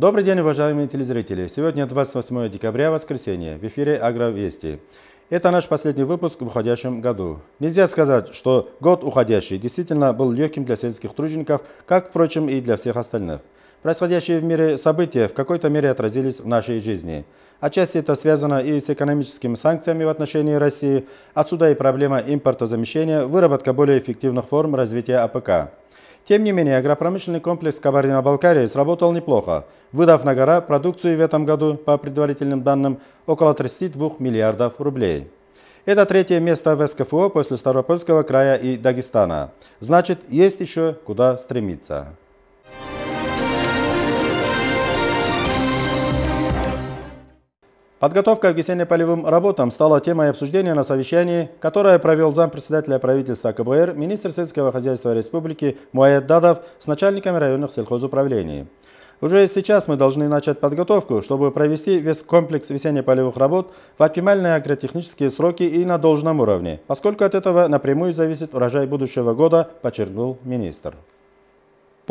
Добрый день, уважаемые телезрители! Сегодня 28 декабря, воскресенье, в эфире «Агровести». Это наш последний выпуск в уходящем году. Нельзя сказать, что год уходящий действительно был легким для сельских тружеников, как, впрочем, и для всех остальных. Происходящие в мире события в какой-то мере отразились в нашей жизни. Отчасти это связано и с экономическими санкциями в отношении России, отсюда и проблема импортозамещения, выработка более эффективных форм развития АПК. Тем не менее, агропромышленный комплекс Кабардино-Балкарии сработал неплохо, выдав на гора продукцию в этом году, по предварительным данным, около 32 миллиардов рублей. Это третье место в СКФО после Ставропольского края и Дагестана. Значит, есть еще куда стремиться. Подготовка к весенне-полевым работам стала темой обсуждения на совещании, которое провел зампредседателя правительства КБР, министр сельского хозяйства республики Муаед Дадов с начальниками районных сельхозуправлений. Уже сейчас мы должны начать подготовку, чтобы провести весь комплекс весенне-полевых работ в оптимальные агротехнические сроки и на должном уровне, поскольку от этого напрямую зависит урожай будущего года, подчеркнул министр.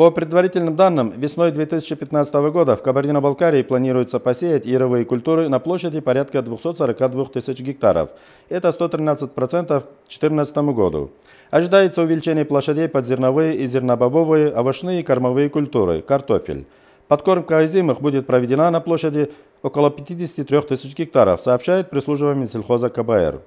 По предварительным данным, весной 2015 года в Кабардино-Балкарии планируется посеять яровые культуры на площади порядка 242 тысяч гектаров. Это 113% к 2014 году. Ожидается увеличение площадей под зерновые и зернобобовые, овощные и кормовые культуры, картофель. Подкормка озимых будет проведена на площади около 53 тысяч гектаров, сообщает прислуживание сельхоза КБР.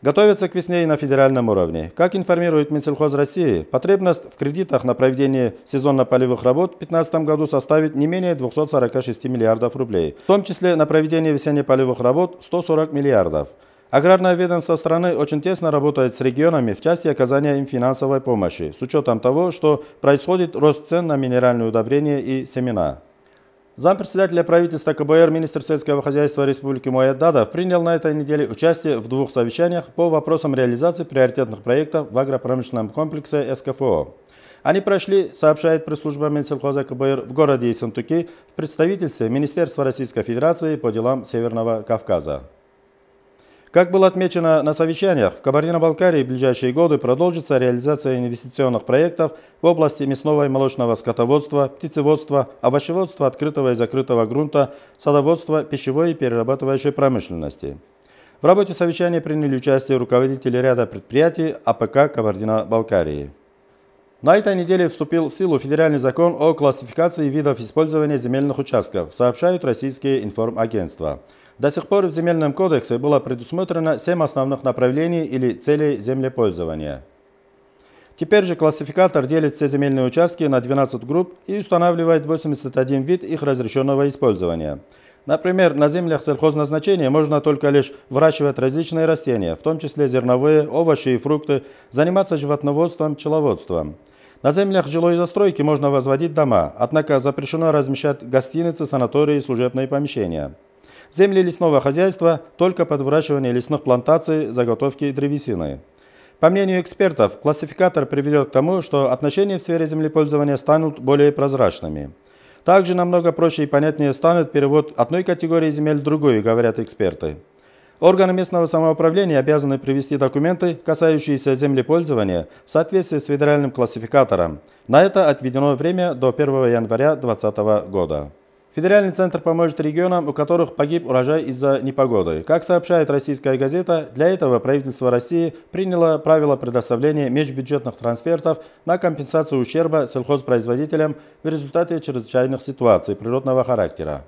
Готовятся к весне и на федеральном уровне. Как информирует Минсельхоз России, потребность в кредитах на проведение сезонно-полевых работ в 2015 году составит не менее 246 миллиардов рублей, в том числе на проведение весенне-полевых работ 140 миллиардов. Аграрное ведомство страны очень тесно работает с регионами в части оказания им финансовой помощи, с учетом того, что происходит рост цен на минеральные удобрения и семена. Зампредседателя правительства КБР, министр сельского хозяйства Республики Моядадов принял на этой неделе участие в двух совещаниях по вопросам реализации приоритетных проектов в агропромышленном комплексе СКФО. Они прошли, сообщает пресс-служба Минсельхоза КБР в городе Ессентуки в представительстве Министерства Российской Федерации по делам Северного Кавказа. Как было отмечено на совещаниях, в Кабардино-Балкарии в ближайшие годы продолжится реализация инвестиционных проектов в области мясного и молочного скотоводства, птицеводства, овощеводства открытого и закрытого грунта, садоводства, пищевой и перерабатывающей промышленности. В работе совещания приняли участие руководители ряда предприятий АПК Кабардино-Балкарии. На этой неделе вступил в силу федеральный закон о классификации видов использования земельных участков, сообщают российские информагентства. До сих пор в Земельном кодексе было предусмотрено семь основных направлений или целей землепользования. Теперь же классификатор делит все земельные участки на 12 групп и устанавливает 81 вид их разрешенного использования – Например, на землях сельхозназначения можно только лишь выращивать различные растения, в том числе зерновые, овощи и фрукты, заниматься животноводством, пчеловодством. На землях жилой застройки можно возводить дома, однако запрещено размещать гостиницы, санатории и служебные помещения. Земли лесного хозяйства только под выращивание лесных плантаций, заготовки и древесины. По мнению экспертов, классификатор приведет к тому, что отношения в сфере землепользования станут более прозрачными. Также намного проще и понятнее станет перевод одной категории земель в другую, говорят эксперты. Органы местного самоуправления обязаны привести документы, касающиеся землепользования, в соответствии с федеральным классификатором. На это отведено время до 1 января 2020 года. Федеральный центр поможет регионам, у которых погиб урожай из-за непогоды. Как сообщает российская газета, для этого правительство России приняло правило предоставления межбюджетных трансфертов на компенсацию ущерба сельхозпроизводителям в результате чрезвычайных ситуаций природного характера.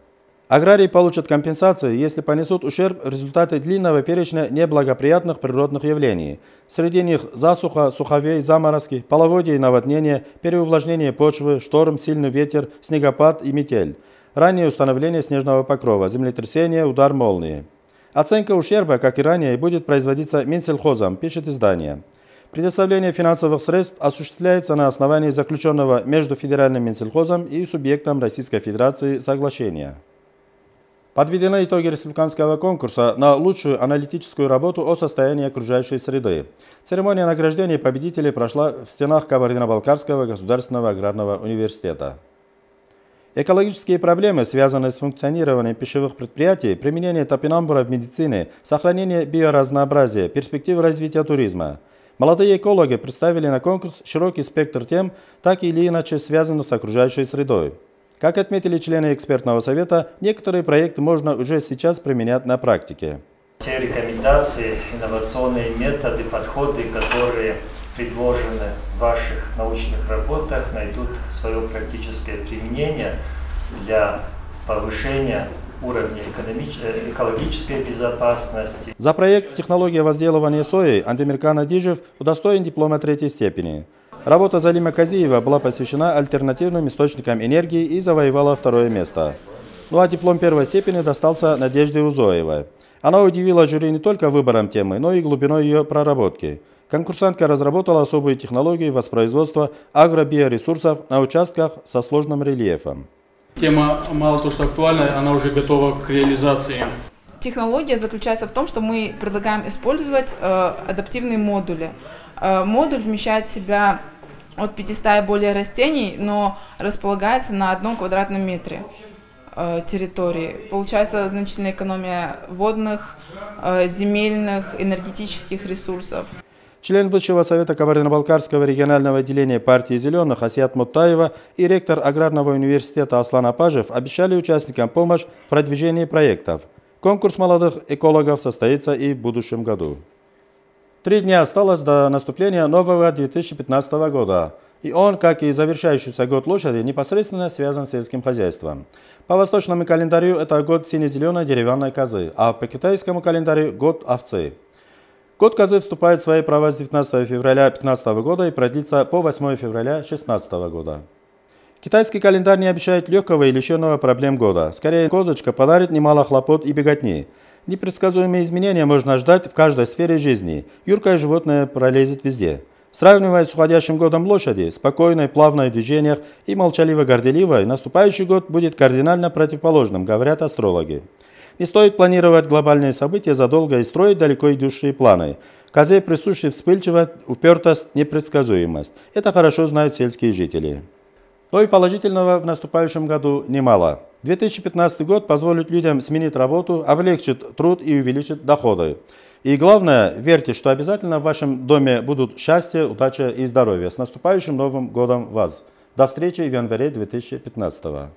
Аграрии получат компенсации, если понесут ущерб в результате длинного перечня неблагоприятных природных явлений. Среди них засуха, суховей, заморозки, половодье и наводнение, переувлажнение почвы, шторм, сильный ветер, снегопад и метель раннее установление снежного покрова, землетрясение, удар молнии. Оценка ущерба, как и ранее, будет производиться Минсельхозом, пишет издание. Предоставление финансовых средств осуществляется на основании заключенного между Федеральным Минсельхозом и субъектом Российской Федерации соглашения. Подведены итоги республиканского конкурса на лучшую аналитическую работу о состоянии окружающей среды. Церемония награждения победителей прошла в стенах Кабардино-Балкарского государственного аграрного университета. Экологические проблемы, связанные с функционированием пищевых предприятий, применение топинамбура в медицине, сохранение биоразнообразия, перспективы развития туризма. Молодые экологи представили на конкурс широкий спектр тем, так или иначе связанных с окружающей средой. Как отметили члены экспертного совета, некоторые проекты можно уже сейчас применять на практике. Те рекомендации, инновационные методы, подходы, которые предложены в ваших научных работах, найдут свое практическое применение для повышения уровня экономич... Э, экологической безопасности. За проект «Технология возделывания сои» Антимиркан Адижев удостоен диплома третьей степени. Работа Залима Казиева была посвящена альтернативным источникам энергии и завоевала второе место. Ну а диплом первой степени достался Надежде Узоевой. Она удивила жюри не только выбором темы, но и глубиной ее проработки – Конкурсантка разработала особые технологии воспроизводства агробиоресурсов на участках со сложным рельефом. Тема мало то, что актуальна, она уже готова к реализации. Технология заключается в том, что мы предлагаем использовать э, адаптивные модули. Э, модуль вмещает в себя от 500 и более растений, но располагается на одном квадратном метре э, территории. Получается значительная экономия водных, э, земельных, энергетических ресурсов член Высшего совета Кабардино-Балкарского регионального отделения партии «Зеленых» Асиат Мутаева и ректор Аграрного университета Аслан Апажев обещали участникам помощь в продвижении проектов. Конкурс молодых экологов состоится и в будущем году. Три дня осталось до наступления нового 2015 года и он, как и завершающийся год лошади, непосредственно связан с сельским хозяйством. По восточному календарю это год сине-зеленой деревянной козы, а по китайскому календарю – год овцы. Год Козы вступает в свои права с 19 февраля 2015 года и продлится по 8 февраля 2016 года. Китайский календарь не обещает легкого и лишенного проблем года. Скорее, козочка подарит немало хлопот и беготни. Непредсказуемые изменения можно ждать в каждой сфере жизни. Юркое животное пролезет везде. Сравнивая с уходящим годом лошади, спокойной, плавной в движениях и молчаливо-горделивой, наступающий год будет кардинально противоположным, говорят астрологи. Не стоит планировать глобальные события задолго и строить далеко идущие планы. Козе присущи вспыльчивость, упертость, непредсказуемость. Это хорошо знают сельские жители. Но и положительного в наступающем году немало. 2015 год позволит людям сменить работу, облегчит труд и увеличит доходы. И главное, верьте, что обязательно в вашем доме будут счастье, удача и здоровье. С наступающим Новым годом вас! До встречи в январе 2015 года.